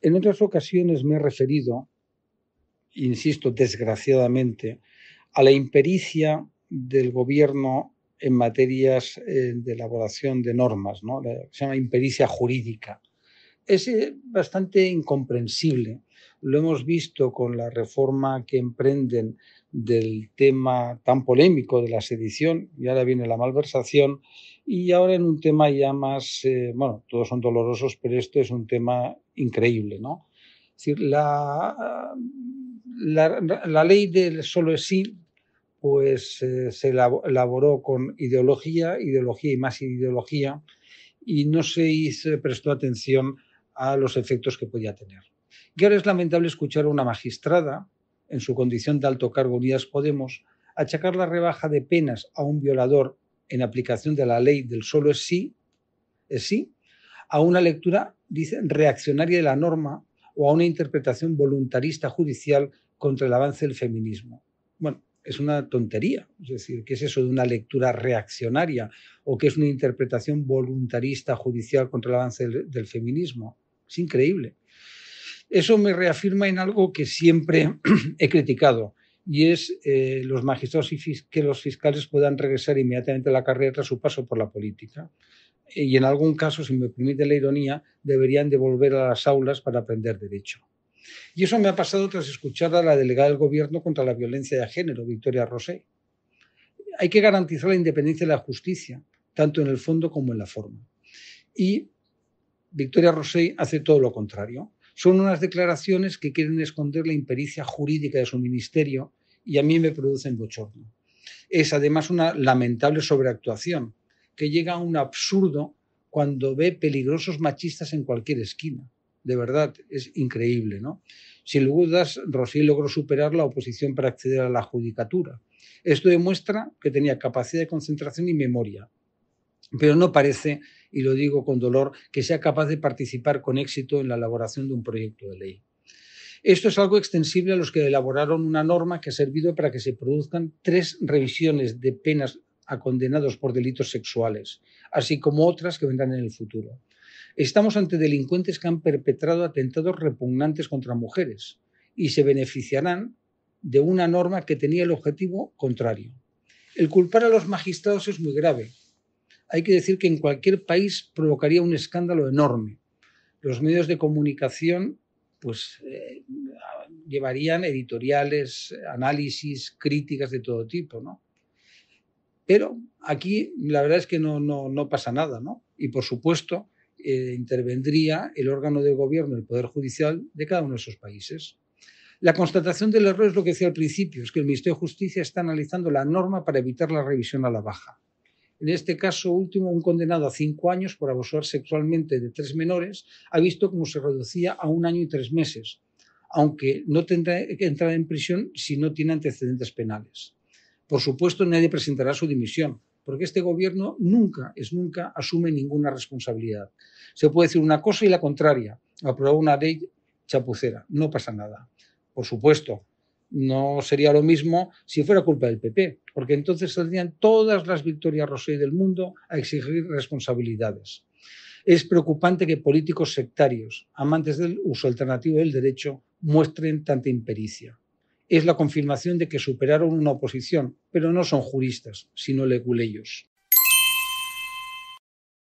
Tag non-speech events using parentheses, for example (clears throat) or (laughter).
En otras ocasiones me he referido, insisto, desgraciadamente, a la impericia del gobierno en materias eh, de elaboración de normas, ¿no? se llama impericia jurídica es eh, bastante incomprensible. Lo hemos visto con la reforma que emprenden del tema tan polémico de la sedición, y ahora viene la malversación, y ahora en un tema ya más, eh, bueno, todos son dolorosos, pero este es un tema increíble, ¿no? Es decir, la, la, ley del solo es sí, pues eh, se elaboró con ideología, ideología y más ideología, y no se hizo, prestó atención a los efectos que podía tener. Y ahora es lamentable escuchar a una magistrada, en su condición de alto cargo Unidas Podemos, achacar la rebaja de penas a un violador en aplicación de la ley del solo es sí, es sí, a una lectura dice, reaccionaria de la norma o a una interpretación voluntarista judicial contra el avance del feminismo. Bueno, es una tontería. Es decir, ¿qué es eso de una lectura reaccionaria o qué es una interpretación voluntarista judicial contra el avance del feminismo? Es increíble. Eso me reafirma en algo que siempre (clears throat) he criticado y es eh, los magistrados y que los fiscales puedan regresar inmediatamente a la carrera tras su paso por la política. Y en algún caso, si me permite la ironía, deberían devolver a las aulas para aprender derecho. Y eso me ha pasado tras escuchar a la delegada del Gobierno contra la violencia de género, Victoria Rosé. Hay que garantizar la independencia de la justicia, tanto en el fondo como en la forma. Y Victoria Rosell hace todo lo contrario. Son unas declaraciones que quieren esconder la impericia jurídica de su ministerio y a mí me producen bochorno. Es además una lamentable sobreactuación que llega a un absurdo cuando ve peligrosos machistas en cualquier esquina. De verdad, es increíble, ¿no? Sin dudas, Rosell logró superar la oposición para acceder a la judicatura. Esto demuestra que tenía capacidad de concentración y memoria, pero no parece, y lo digo con dolor, que sea capaz de participar con éxito en la elaboración de un proyecto de ley. Esto es algo extensible a los que elaboraron una norma que ha servido para que se produzcan tres revisiones de penas a condenados por delitos sexuales, así como otras que vendrán en el futuro. Estamos ante delincuentes que han perpetrado atentados repugnantes contra mujeres y se beneficiarán de una norma que tenía el objetivo contrario. El culpar a los magistrados es muy grave, hay que decir que en cualquier país provocaría un escándalo enorme. Los medios de comunicación pues eh, llevarían editoriales, análisis, críticas de todo tipo, Pero aquí la verdad es que no, no, pasa nada, Y por supuesto eh, intervendría el órgano de gobierno, el Poder Judicial de cada uno de esos países. La constatación del error es lo que decía al principio, es que el Ministerio de Justicia está analizando la norma para evitar la revisión a la baja. En este caso último, un condenado a cinco años por abusar sexualmente de tres menores ha visto cómo se reducía a un año y tres meses, aunque no tendrá que entrar en prisión si no tiene antecedentes penales. Por supuesto, nadie presentará su dimisión, porque este gobierno nunca, es nunca, asume ninguna responsabilidad. Se puede decir una cosa y la contraria. aprobar una ley chapucera, no pasa nada. Por supuesto, no sería lo mismo si fuera culpa del PP, porque entonces saldrían todas las victorias Rosé del mundo a exigir responsabilidades. Es preocupante que políticos sectarios, amantes del uso alternativo del derecho, muestren tanta impericia. Es la confirmación de que superaron una oposición, pero no son juristas, sino leguleyos.